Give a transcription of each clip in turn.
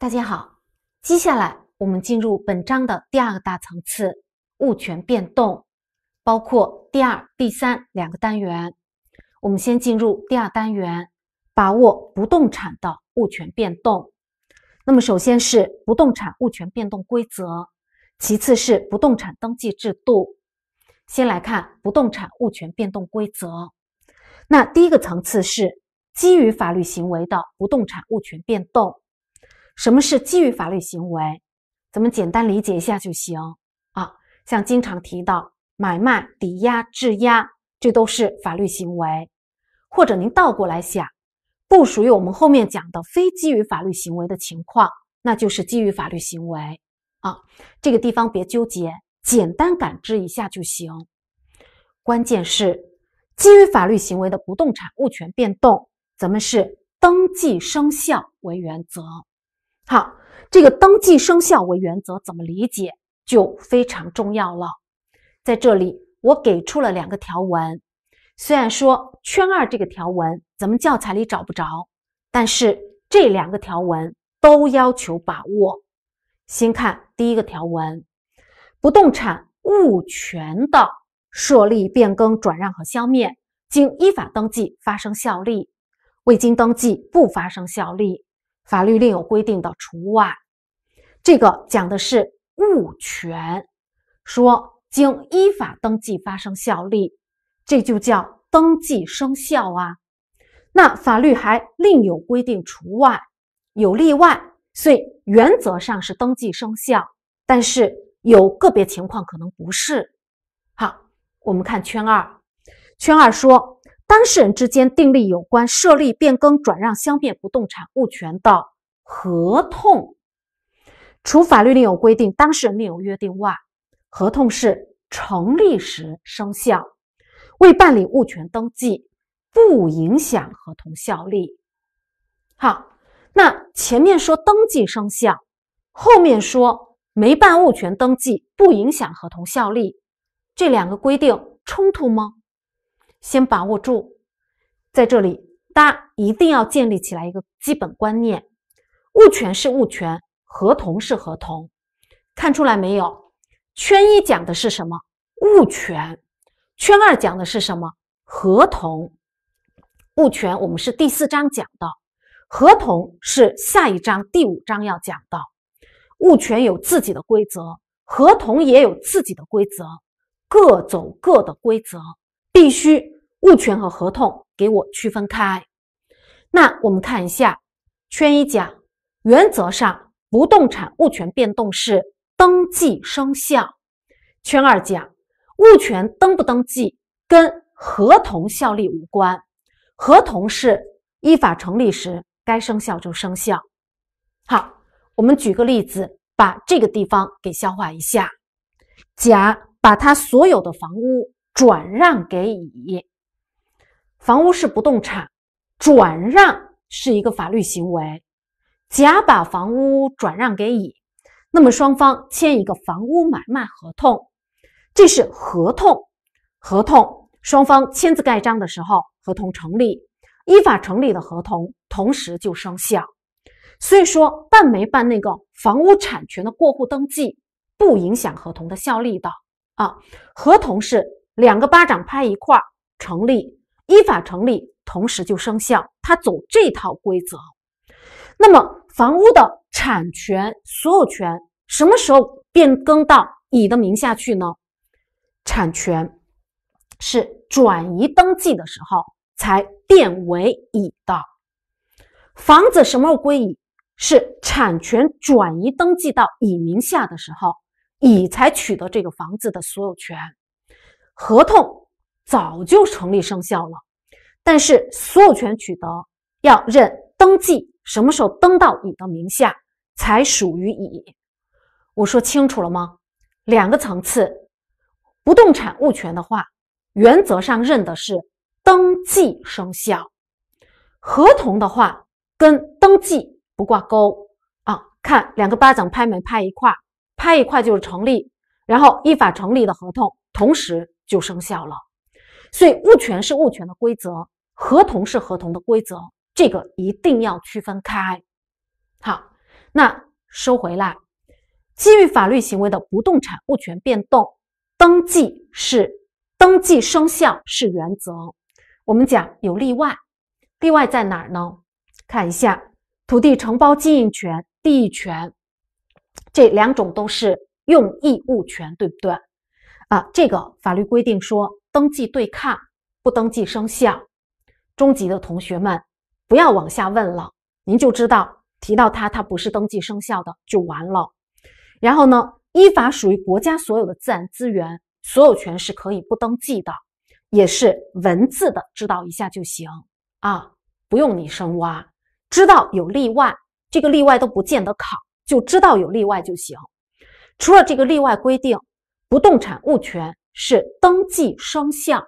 大家好，接下来我们进入本章的第二个大层次——物权变动，包括第二、第三两个单元。我们先进入第二单元，把握不动产的物权变动。那么，首先是不动产物权变动规则，其次是不动产登记制度。先来看不动产物权变动规则。那第一个层次是基于法律行为的不动产物权变动。什么是基于法律行为？咱们简单理解一下就行啊。像经常提到买卖、抵押、质押，这都是法律行为。或者您倒过来想，不属于我们后面讲的非基于法律行为的情况，那就是基于法律行为啊。这个地方别纠结，简单感知一下就行。关键是基于法律行为的不动产物权变动，咱们是登记生效为原则。好，这个登记生效为原则，怎么理解就非常重要了。在这里，我给出了两个条文。虽然说圈二这个条文咱们教材里找不着，但是这两个条文都要求把握。先看第一个条文：不动产物权的设立、变更、转让和消灭，经依法登记发生效力，未经登记不发生效力。法律另有规定的除外，这个讲的是物权，说经依法登记发生效力，这就叫登记生效啊。那法律还另有规定除外，有例外，所以原则上是登记生效，但是有个别情况可能不是。好，我们看圈二，圈二说。当事人之间订立有关设立、变更、转让、消灭不动产物权的合同，除法律另有规定，当事人另有约定外，合同是成立时生效。未办理物权登记，不影响合同效力。好，那前面说登记生效，后面说没办物权登记不影响合同效力，这两个规定冲突吗？先把握住，在这里，大家一定要建立起来一个基本观念：物权是物权，合同是合同。看出来没有？圈一讲的是什么？物权。圈二讲的是什么？合同。物权我们是第四章讲的，合同是下一章第五章要讲的。物权有自己的规则，合同也有自己的规则，各走各的规则。必须物权和合同给我区分开。那我们看一下，圈一讲，原则上不动产物权变动是登记生效。圈二讲，物权登不登记跟合同效力无关，合同是依法成立时该生效就生效。好，我们举个例子，把这个地方给消化一下。甲把他所有的房屋。转让给乙，房屋是不动产，转让是一个法律行为。甲把房屋转让给乙，那么双方签一个房屋买卖合同，这是合同。合同双方签字盖章的时候，合同成立，依法成立的合同同时就生效。所以说，办没办那个房屋产权的过户登记，不影响合同的效力的啊。合同是。两个巴掌拍一块儿成立，依法成立，同时就生效。他走这套规则，那么房屋的产权所有权什么时候变更到乙的名下去呢？产权是转移登记的时候才变为乙的。房子什么时候归乙？是产权转移登记到乙名下的时候，乙才取得这个房子的所有权。合同早就成立生效了，但是所有权取得要认登记，什么时候登到乙的名下才属于乙？我说清楚了吗？两个层次，不动产物权的话，原则上认的是登记生效；合同的话跟登记不挂钩啊。看两个巴掌拍没拍一块？拍一块就是成立，然后依法成立的合同，同时。就生效了，所以物权是物权的规则，合同是合同的规则，这个一定要区分开。好，那收回来，基于法律行为的不动产物权变动，登记是登记生效是原则，我们讲有例外，例外在哪儿呢？看一下土地承包经营权、地权，这两种都是用益物权，对不对？啊，这个法律规定说，登记对抗不登记生效。中级的同学们，不要往下问了，您就知道提到它，它不是登记生效的就完了。然后呢，依法属于国家所有的自然资源所有权是可以不登记的，也是文字的知道一下就行啊，不用你深挖，知道有例外，这个例外都不见得考，就知道有例外就行。除了这个例外规定。不动产物权是登记生效，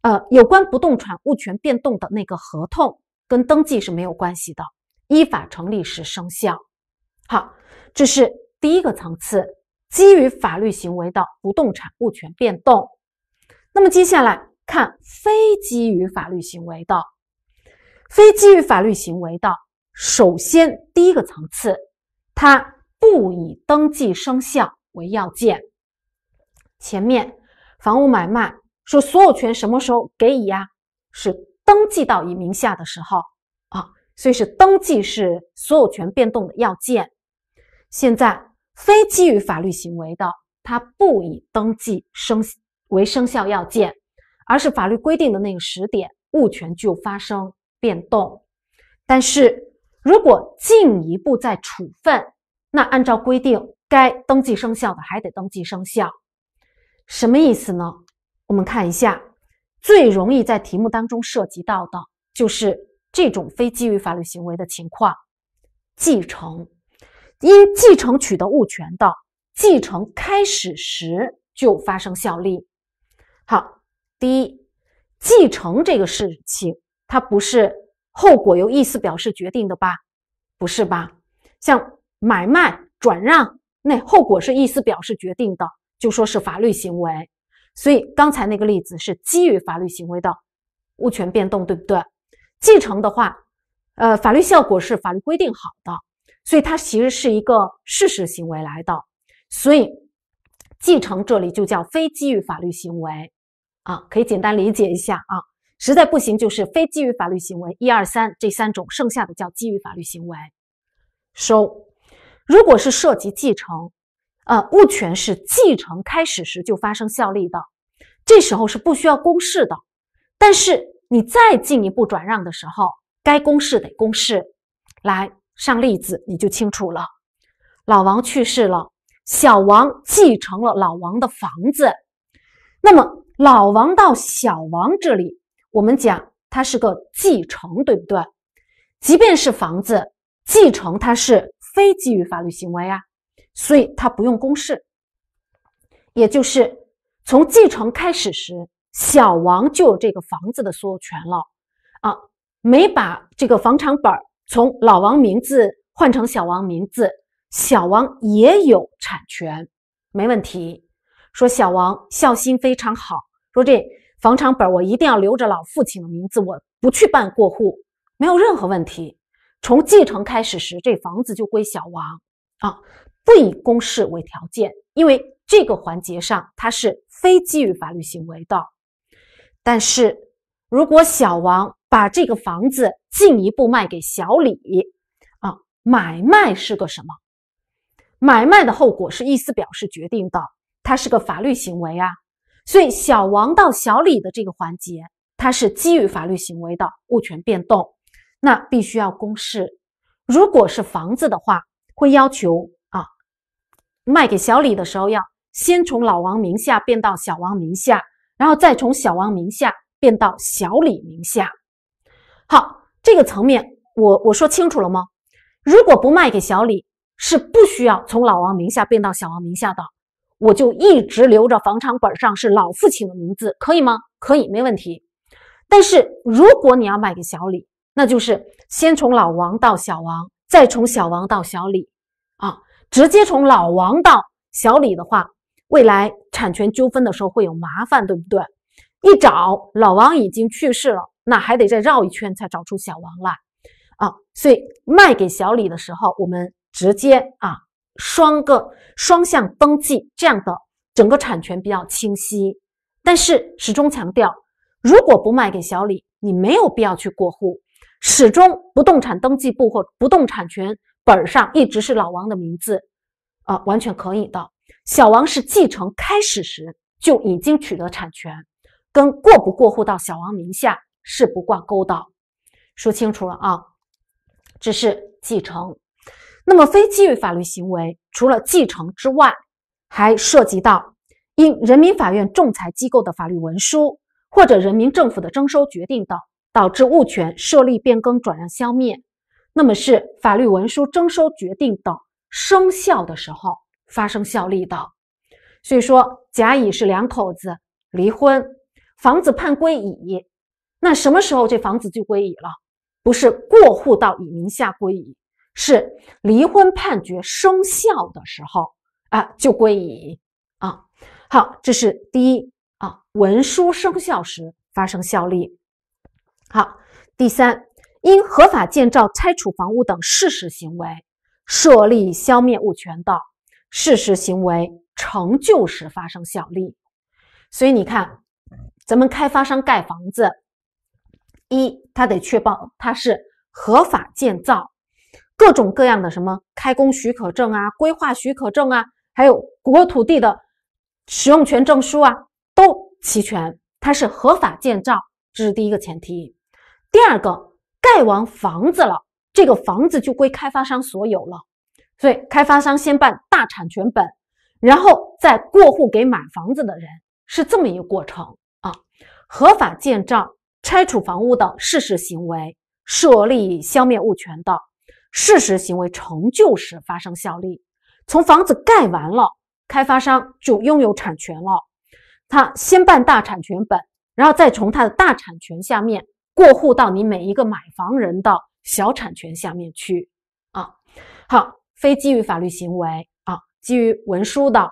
呃，有关不动产物权变动的那个合同跟登记是没有关系的，依法成立时生效。好，这是第一个层次，基于法律行为的不动产物权变动。那么接下来看非基于法律行为的，非基于法律行为的，首先第一个层次，它不以登记生效为要件。前面房屋买卖说所有权什么时候给乙呀？是登记到乙名下的时候啊，所以是登记是所有权变动的要件。现在非基于法律行为的，它不以登记生为生效要件，而是法律规定的那个时点物权就发生变动。但是如果进一步再处分，那按照规定该登记生效的还得登记生效。什么意思呢？我们看一下，最容易在题目当中涉及到的就是这种非基于法律行为的情况，继承。因继承取得物权的，继承开始时就发生效力。好，第一，继承这个事情，它不是后果由意思表示决定的吧？不是吧？像买卖、转让，那后果是意思表示决定的。就说是法律行为，所以刚才那个例子是基于法律行为的物权变动，对不对？继承的话，呃，法律效果是法律规定好的，所以它其实是一个事实行为来的，所以继承这里就叫非基于法律行为啊，可以简单理解一下啊，实在不行就是非基于法律行为，一二三这三种，剩下的叫基于法律行为。收，如果是涉及继承。呃，物权是继承开始时就发生效力的，这时候是不需要公示的。但是你再进一步转让的时候，该公示得公示。来上例子你就清楚了。老王去世了，小王继承了老王的房子。那么老王到小王这里，我们讲他是个继承，对不对？即便是房子继承，它是非基于法律行为啊。所以他不用公示，也就是从继承开始时，小王就有这个房子的所有权了啊！没把这个房产本从老王名字换成小王名字，小王也有产权，没问题。说小王孝心非常好，说这房产本我一定要留着老父亲的名字，我不去办过户，没有任何问题。从继承开始时，这房子就归小王啊。不以公示为条件，因为这个环节上它是非基于法律行为的。但是，如果小王把这个房子进一步卖给小李，啊，买卖是个什么？买卖的后果是意思表示决定的，它是个法律行为啊。所以，小王到小李的这个环节，它是基于法律行为的物权变动，那必须要公示。如果是房子的话，会要求。卖给小李的时候，要先从老王名下变到小王名下，然后再从小王名下变到小李名下。好，这个层面我我说清楚了吗？如果不卖给小李，是不需要从老王名下变到小王名下的，我就一直留着房产本上是老父亲的名字，可以吗？可以，没问题。但是如果你要卖给小李，那就是先从老王到小王，再从小王到小李，啊。直接从老王到小李的话，未来产权纠纷的时候会有麻烦，对不对？一找老王已经去世了，那还得再绕一圈才找出小王来啊！所以卖给小李的时候，我们直接啊双个双向登记，这样的整个产权比较清晰。但是始终强调，如果不卖给小李，你没有必要去过户。始终不动产登记部或不动产权。本上一直是老王的名字，啊，完全可以的。小王是继承开始时就已经取得产权，跟过不过户到小王名下是不挂钩的。说清楚了啊，这是继承。那么非基于法律行为，除了继承之外，还涉及到因人民法院、仲裁机构的法律文书或者人民政府的征收决定等导致物权设立、变更、转让、消灭。那么是法律文书、征收决定等生效的时候发生效力的。所以说，甲乙是两口子离婚，房子判归乙，那什么时候这房子就归乙了？不是过户到乙名下归乙，是离婚判决生效的时候啊就归乙啊。好，这是第一啊，文书生效时发生效力。好，第三。因合法建造、拆除房屋等事实行为设立消灭物权的事实行为成就时发生效力，所以你看，咱们开发商盖房子，一他得确保他是合法建造，各种各样的什么开工许可证啊、规划许可证啊，还有国土地的使用权证书啊都齐全，他是合法建造，这是第一个前提，第二个。盖完房子了，这个房子就归开发商所有了，所以开发商先办大产权本，然后再过户给买房子的人，是这么一个过程啊。合法建造、拆除房屋的事实行为，设立、消灭物权的事实行为成就时发生效力。从房子盖完了，开发商就拥有产权了，他先办大产权本，然后再从他的大产权下面。过户到你每一个买房人的小产权下面去啊，好，非基于法律行为啊，基于文书的，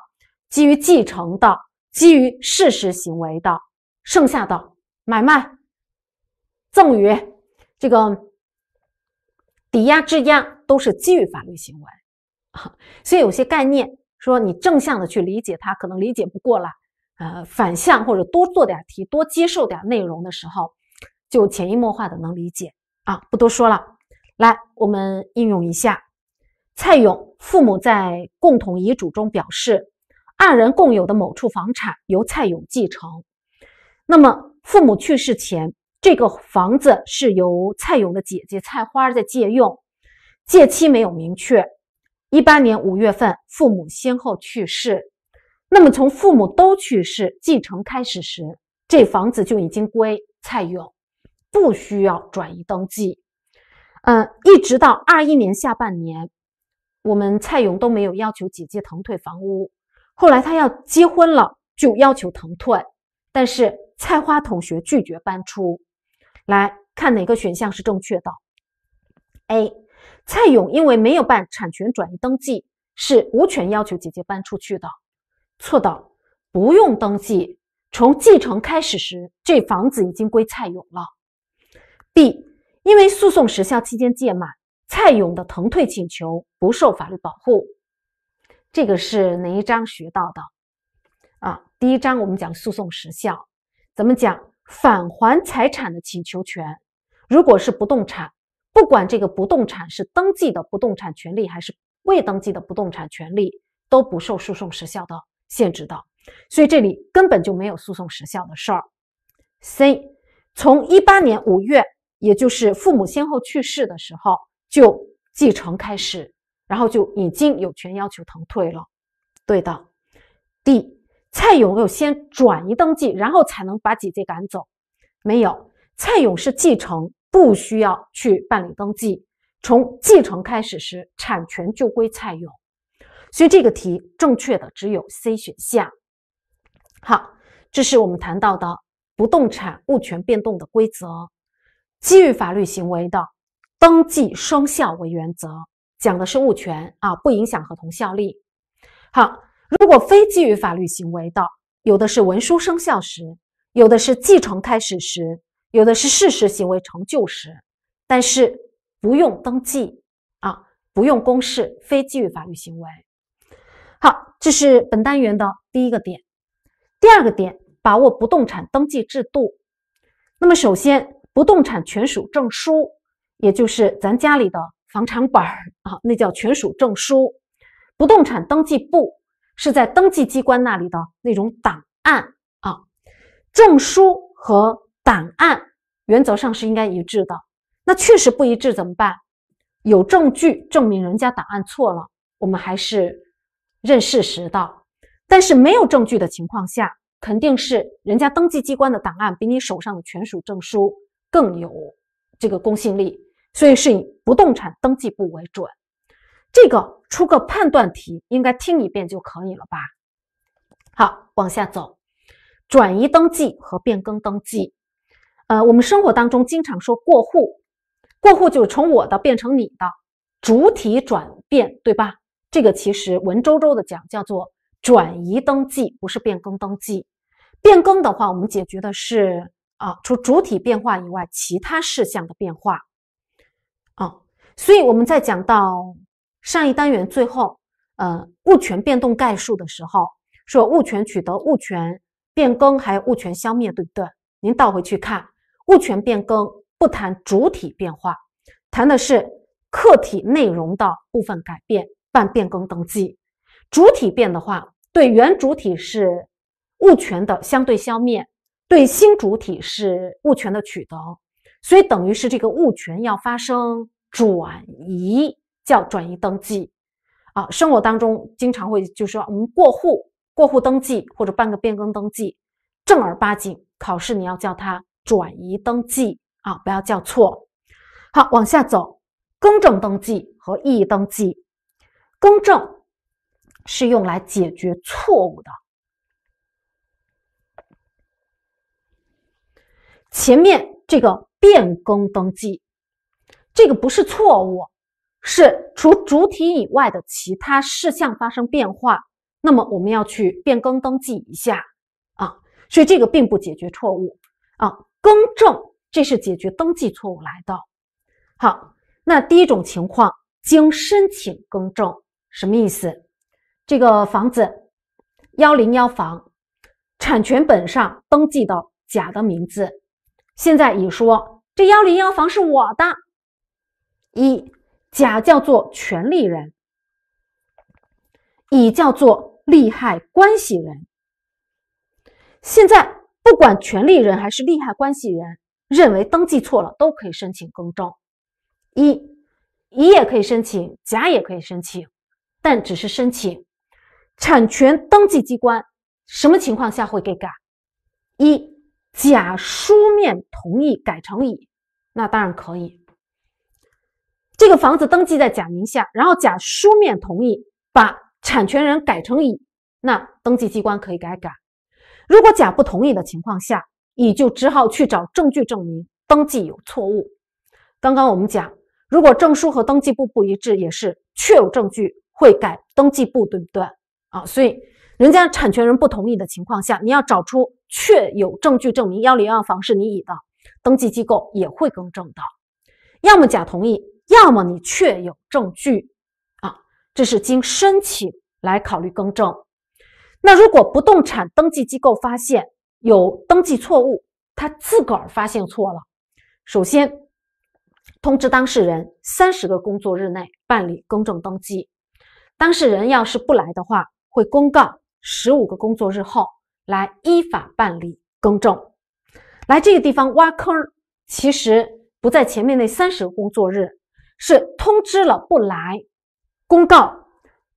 基于继承的，基于事实行为的，剩下的买卖、赠与、这个抵押、质押都是基于法律行为哈，所以有些概念，说你正向的去理解它，可能理解不过来，呃，反向或者多做点题，多接受点内容的时候。就潜移默化的能理解啊，不多说了。来，我们应用一下。蔡勇父母在共同遗嘱中表示，二人共有的某处房产由蔡勇继承。那么，父母去世前，这个房子是由蔡勇的姐姐蔡花在借用，借期没有明确。一八年五月份，父母先后去世。那么，从父母都去世继承开始时，这房子就已经归蔡勇。不需要转移登记，嗯，一直到二一年下半年，我们蔡勇都没有要求姐姐腾退房屋。后来他要结婚了，就要求腾退，但是菜花同学拒绝搬出来。看哪个选项是正确的？A. 蔡勇因为没有办产权转移登记，是无权要求姐姐搬出去的。错的，不用登记，从继承开始时，这房子已经归蔡勇了。D，因为诉讼时效期间届满，蔡勇的腾退请求不受法律保护。这个是哪一章学到的？啊，第一章我们讲诉讼时效，怎么讲返还财产的请求权？如果是不动产，不管这个不动产是登记的不动产权利还是未登记的不动产权利，都不受诉讼时效的限制的。所以这里根本就没有诉讼时效的事儿。C，从一八年五月。也就是父母先后去世的时候，就继承开始，然后就已经有权要求腾退了。对的。D. 蔡勇有先转移登记，然后才能把姐姐赶走。没有，蔡勇是继承，不需要去办理登记。从继承开始时，产权就归蔡勇。所以这个题正确的只有 C 选项。好，这是我们谈到的不动产物权变动的规则。基于法律行为的登记生效为原则，讲的是物权啊，不影响合同效力。好，如果非基于法律行为的，有的是文书生效时，有的是继承开始时，有的是事实行为成就时，但是不用登记啊，不用公示，非基于法律行为。好，这是本单元的第一个点。第二个点，把握不动产登记制度。那么首先。不动产权属证书，也就是咱家里的房产本儿啊，那叫权属证书。不动产登记簿是在登记机关那里的那种档案啊，证书和档案原则上是应该一致的。那确实不一致怎么办？有证据证明人家档案错了，我们还是认事实的。但是没有证据的情况下，肯定是人家登记机关的档案比你手上的权属证书。更有这个公信力，所以是以不动产登记簿为准。这个出个判断题，应该听一遍就可以了吧？好，往下走，转移登记和变更登记。呃，我们生活当中经常说过户，过户就是从我的变成你的主体转变，对吧？这个其实文绉绉的讲叫做转移登记，不是变更登记。变更的话，我们解决的是。啊，除主体变化以外，其他事项的变化啊。所以我们在讲到上一单元最后，呃，物权变动概述的时候，说物权取得、物权变更还有物权消灭，对不对？您倒回去看，物权变更不谈主体变化，谈的是客体内容的部分改变，办变更登记。主体变的话，对原主体是物权的相对消灭。对新主体是物权的取得，所以等于是这个物权要发生转移，叫转移登记啊。生活当中经常会就是说我们过户、过户登记或者办个变更登记，正儿八经考试你要叫它转移登记啊，不要叫错。好，往下走，更正登记和异议登记，更正是用来解决错误的。前面这个变更登记，这个不是错误，是除主体以外的其他事项发生变化，那么我们要去变更登记一下啊，所以这个并不解决错误啊，更正这是解决登记错误来的。好，那第一种情况，经申请更正，什么意思？这个房子幺零幺房，产权本上登记到甲的名字。现在乙说这幺零幺房是我的，一甲叫做权利人，乙叫做利害关系人。现在不管权利人还是利害关系人，认为登记错了都可以申请更正，一乙也可以申请，甲也可以申请，但只是申请产权登记机关。什么情况下会给改？一甲书面同意改成乙，那当然可以。这个房子登记在甲名下，然后甲书面同意把产权人改成乙，那登记机关可以改改。如果甲不同意的情况下，乙就只好去找证据证明登记有错误。刚刚我们讲，如果证书和登记簿不一致，也是确有证据会改登记簿，对不对啊？所以，人家产权人不同意的情况下，你要找出。确有证据证明幺零幺房是你乙的，登记机构也会更正的。要么甲同意，要么你确有证据啊。这是经申请来考虑更正。那如果不动产登记机构发现有登记错误，他自个儿发现错了，首先通知当事人三十个工作日内办理更正登记。当事人要是不来的话，会公告十五个工作日后。来依法办理更正，来这个地方挖坑儿，其实不在前面那三十个工作日，是通知了不来，公告，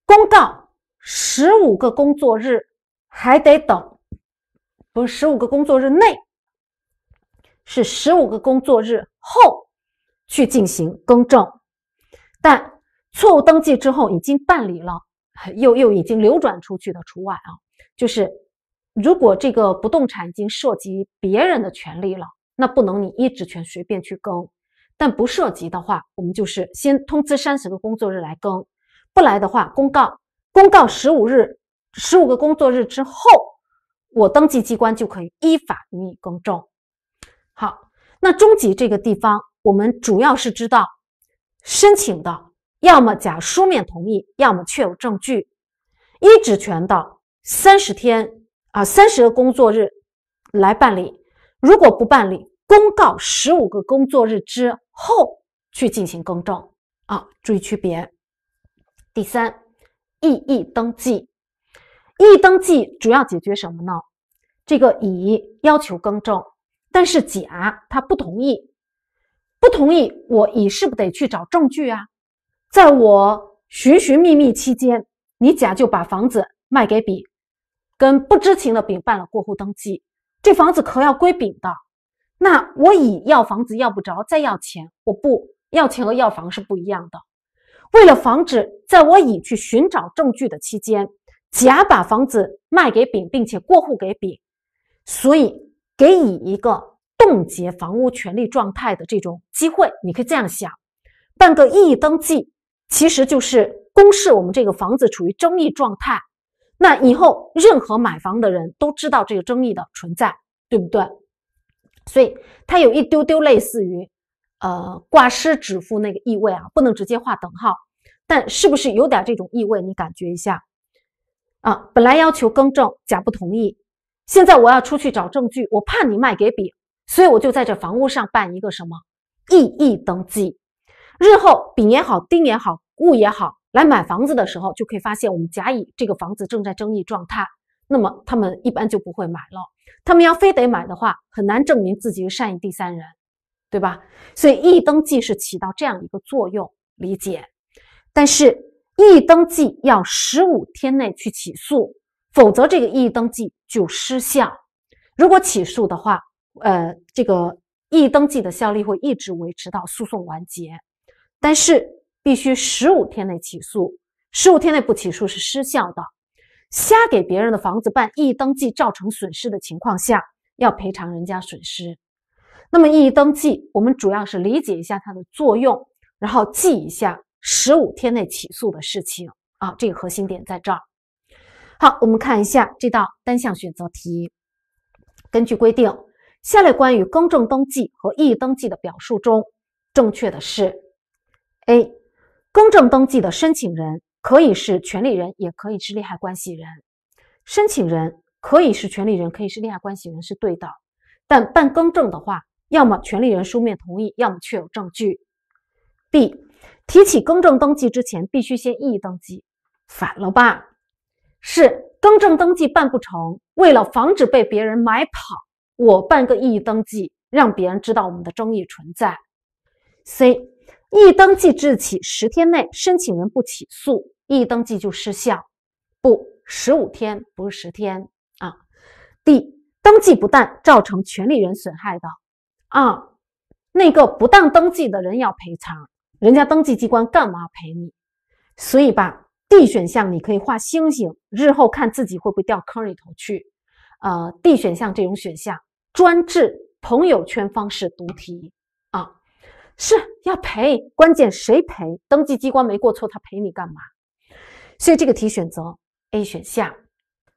公告十五个工作日还得等，不是十五个工作日内，是十五个工作日后去进行更正，但错误登记之后已经办理了，又又已经流转出去的除外啊，就是。如果这个不动产已经涉及别人的权利了，那不能你依职权随便去更。但不涉及的话，我们就是先通知三十个工作日来更，不来的话，公告公告十五日十五个工作日之后，我登记机关就可以依法予以更正。好，那中级这个地方，我们主要是知道申请的，要么甲书面同意，要么确有证据。依职权的三十天。啊，三十个工作日来办理，如果不办理，公告十五个工作日之后去进行更正。啊，注意区别。第三，异议登记，异议登记主要解决什么呢？这个乙要求更正，但是甲他不同意，不同意，我乙是不是得去找证据啊？在我寻寻觅觅期间，你甲就把房子卖给丙。跟不知情的丙办了过户登记，这房子可要归丙的。那我乙要房子要不着，再要钱我不要钱和要房是不一样的。为了防止在我乙去寻找证据的期间，甲把房子卖给丙，并且过户给丙，所以给乙一个冻结房屋权利状态的这种机会。你可以这样想，办个异议登记，其实就是公示我们这个房子处于争议状态。那以后，任何买房的人都知道这个争议的存在，对不对？所以它有一丢丢类似于，呃，挂失止付那个意味啊，不能直接划等号。但是不是有点这种意味？你感觉一下啊。本来要求更正，甲不同意，现在我要出去找证据，我怕你卖给丙，所以我就在这房屋上办一个什么异议登记，日后丙也好，丁也好，戊也好。来买房子的时候，就可以发现我们甲乙这个房子正在争议状态，那么他们一般就不会买了。他们要非得买的话，很难证明自己是善意第三人，对吧？所以一登记是起到这样一个作用，理解。但是，一登记要十五天内去起诉，否则这个一登记就失效。如果起诉的话，呃，这个一登记的效力会一直维持到诉讼完结，但是。必须十五天内起诉，十五天内不起诉是失效的。瞎给别人的房子办异议登记造成损失的情况下，要赔偿人家损失。那么异议登记，我们主要是理解一下它的作用，然后记一下十五天内起诉的事情啊，这个核心点在这儿。好，我们看一下这道单项选择题。根据规定，下列关于更正登记和异议登记的表述中，正确的是 A。更正登记的申请人可以是权利人，也可以是利害关系人。申请人可以是权利人，可以是利害关系人，是对的。但办更正的话，要么权利人书面同意，要么确有证据。B. 提起更正登记之前，必须先异议登记，反了吧？是更正登记办不成为了防止被别人买跑，我办个异议登记，让别人知道我们的争议存在。C. 一登记之日起十天内，申请人不起诉，一登记就失效，不十五天，不是十天啊。D 登记不当造成权利人损害的，啊，那个不当登记的人要赔偿，人家登记机关干嘛赔你？所以吧，D 选项你可以画星星，日后看自己会不会掉坑里头去。呃，D 选项这种选项，专治朋友圈方式读题。是要赔，关键谁赔？登记机关没过错，他赔你干嘛？所以这个题选择 A 选项。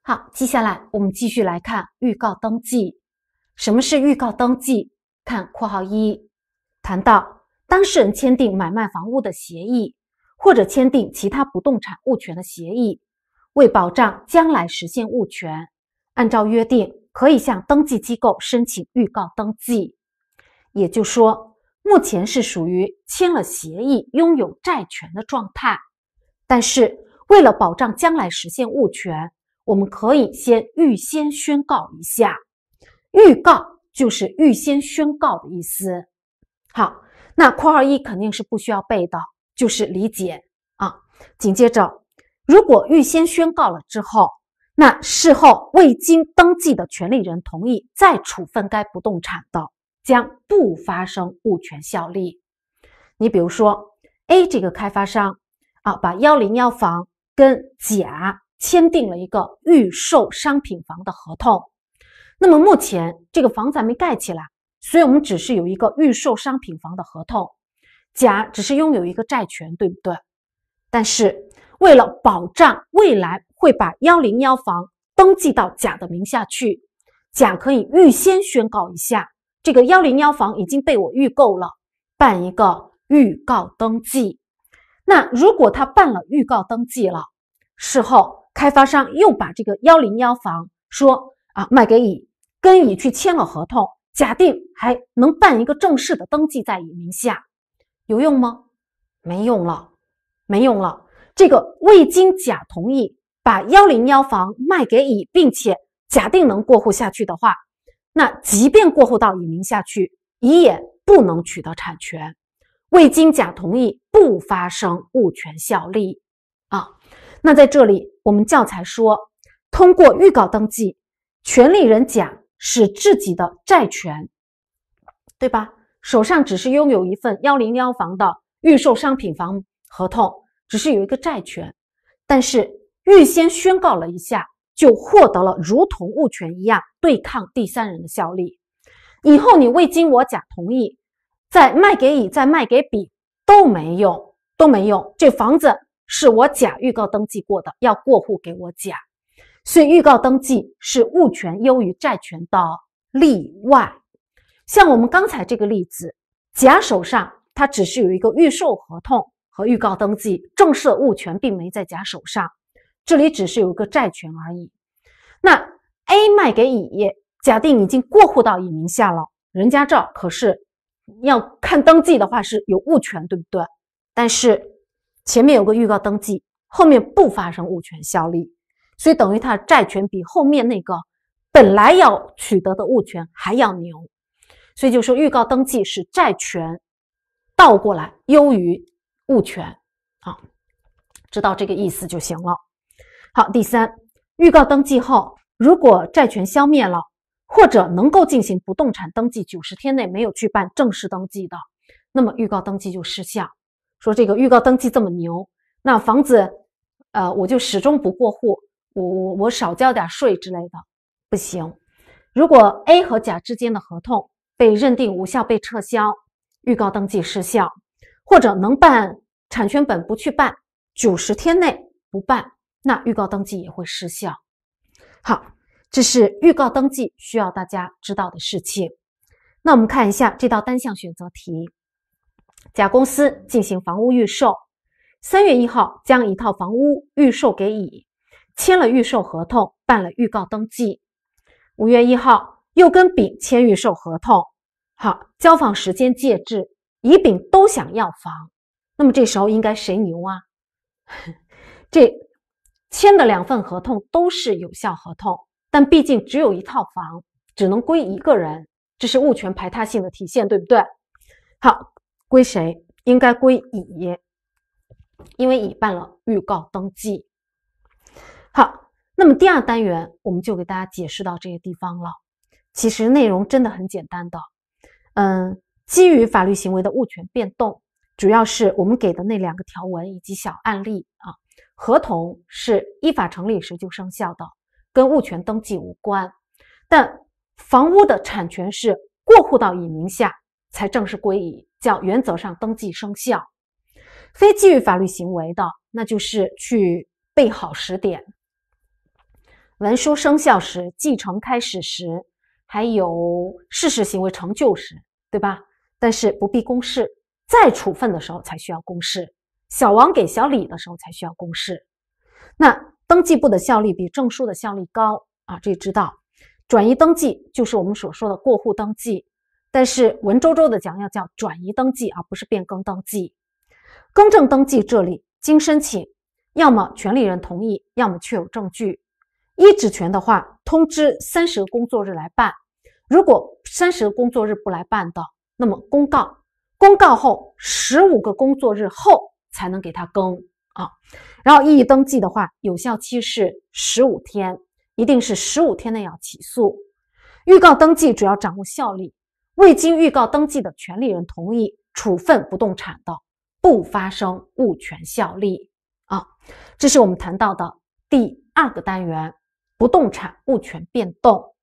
好，接下来我们继续来看预告登记。什么是预告登记？看括号一，谈到当事人签订买卖房屋的协议，或者签订其他不动产物权的协议，为保障将来实现物权，按照约定可以向登记机构申请预告登记。也就说。目前是属于签了协议、拥有债权的状态，但是为了保障将来实现物权，我们可以先预先宣告一下。预告就是预先宣告的意思。好，那括号一肯定是不需要背的，就是理解啊。紧接着，如果预先宣告了之后，那事后未经登记的权利人同意再处分该不动产的。将不发生物权效力。你比如说，A 这个开发商啊，把幺零幺房跟甲签订了一个预售商品房的合同。那么目前这个房子还没盖起来，所以我们只是有一个预售商品房的合同。甲只是拥有一个债权，对不对？但是为了保障未来会把幺零幺房登记到甲的名下去，甲可以预先宣告一下。这个幺零幺房已经被我预购了，办一个预告登记。那如果他办了预告登记了，事后开发商又把这个幺零幺房说啊卖给乙，跟乙去签了合同，假定还能办一个正式的登记在乙名下，有用吗？没用了，没用了。这个未经甲同意把幺零幺房卖给乙，并且假定能过户下去的话。那即便过户到乙名下去，乙也不能取得产权，未经甲同意，不发生物权效力啊。那在这里，我们教材说，通过预告登记，权利人甲是自己的债权，对吧？手上只是拥有一份幺零幺房的预售商品房合同，只是有一个债权，但是预先宣告了一下。就获得了如同物权一样对抗第三人的效力。以后你未经我甲同意，再卖给乙，再卖给丙都没用，都没用。这房子是我甲预告登记过的，要过户给我甲。所以预告登记是物权优于债权的例外。像我们刚才这个例子，甲手上他只是有一个预售合同和预告登记，正式的物权并没在甲手上。这里只是有一个债权而已。那 A 卖给乙，假定已经过户到乙名下了，人家这可是要看登记的话，是有物权，对不对？但是前面有个预告登记，后面不发生物权效力，所以等于他债权比后面那个本来要取得的物权还要牛。所以就说预告登记是债权倒过来优于物权啊，知道这个意思就行了。好，第三，预告登记后，如果债权消灭了，或者能够进行不动产登记，九十天内没有去办正式登记的，那么预告登记就失效。说这个预告登记这么牛，那房子，呃，我就始终不过户，我我我少交点税之类的，不行。如果 A 和甲之间的合同被认定无效、被撤销，预告登记失效，或者能办产权本不去办，九十天内不办。那预告登记也会失效。好，这是预告登记需要大家知道的事情。那我们看一下这道单项选择题：甲公司进行房屋预售，三月一号将一套房屋预售给乙，签了预售合同，办了预告登记。五月一号又跟丙签预售合同。好，交房时间截至，乙丙都想要房，那么这时候应该谁牛啊？这。签的两份合同都是有效合同，但毕竟只有一套房，只能归一个人，这是物权排他性的体现，对不对？好，归谁？应该归乙，因为乙办了预告登记。好，那么第二单元我们就给大家解释到这个地方了。其实内容真的很简单的，嗯，基于法律行为的物权变动，主要是我们给的那两个条文以及小案例啊。合同是依法成立时就生效的，跟物权登记无关。但房屋的产权是过户到乙名下才正式归乙，叫原则上登记生效。非基于法律行为的，那就是去备好时点、文书生效时、继承开始时，还有事实行为成就时，对吧？但是不必公示，再处分的时候才需要公示。小王给小李的时候才需要公示，那登记簿的效力比证书的效力高啊，这知道。转移登记就是我们所说的过户登记，但是文绉绉的讲要叫转移登记而不是变更登记。更正登记这里经申请，要么权利人同意，要么确有证据。依职权的话，通知三十个工作日来办，如果三十个工作日不来办的，那么公告，公告后十五个工作日后。才能给他更啊，然后异议登记的话，有效期是十五天，一定是十五天内要起诉。预告登记主要掌握效力，未经预告登记的权利人同意处分不动产的，不发生物权效力啊。这是我们谈到的第二个单元，不动产物权变动。